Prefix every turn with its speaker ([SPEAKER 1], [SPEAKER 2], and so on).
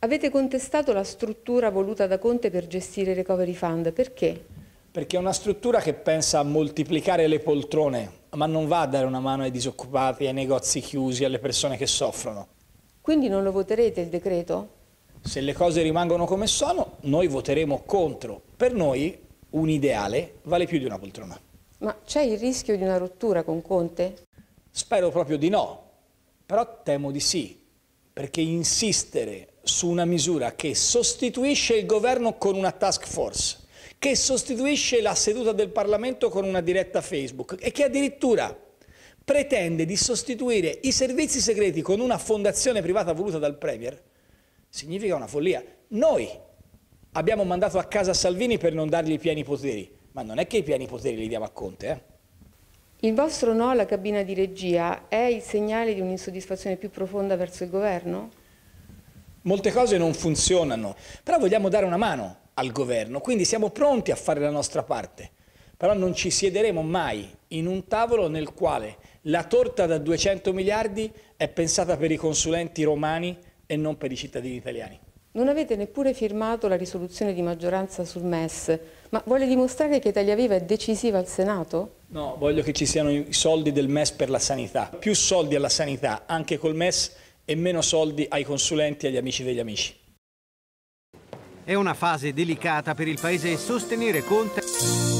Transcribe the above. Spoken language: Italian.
[SPEAKER 1] Avete contestato la struttura voluta da Conte per gestire i Recovery Fund, perché?
[SPEAKER 2] Perché è una struttura che pensa a moltiplicare le poltrone, ma non va a dare una mano ai disoccupati, ai negozi chiusi, alle persone che soffrono.
[SPEAKER 1] Quindi non lo voterete il decreto?
[SPEAKER 2] Se le cose rimangono come sono, noi voteremo contro. Per noi un ideale vale più di una poltrona.
[SPEAKER 1] Ma c'è il rischio di una rottura con Conte?
[SPEAKER 2] Spero proprio di no, però temo di sì, perché insistere su una misura che sostituisce il governo con una task force, che sostituisce la seduta del Parlamento con una diretta Facebook e che addirittura pretende di sostituire i servizi segreti con una fondazione privata voluta dal Premier, significa una follia. Noi abbiamo mandato a casa Salvini per non dargli i pieni poteri, ma non è che i pieni poteri li diamo a Conte, eh?
[SPEAKER 1] Il vostro no alla cabina di regia è il segnale di un'insoddisfazione più profonda verso il governo?
[SPEAKER 2] Molte cose non funzionano, però vogliamo dare una mano al governo, quindi siamo pronti a fare la nostra parte. Però non ci siederemo mai in un tavolo nel quale la torta da 200 miliardi è pensata per i consulenti romani e non per i cittadini italiani.
[SPEAKER 1] Non avete neppure firmato la risoluzione di maggioranza sul MES, ma vuole dimostrare che Italia Viva è decisiva al Senato?
[SPEAKER 2] No, voglio che ci siano i soldi del MES per la sanità. Più soldi alla sanità, anche col MES, e meno soldi ai consulenti e agli amici degli amici. È una fase delicata per il Paese e sostenere Conte...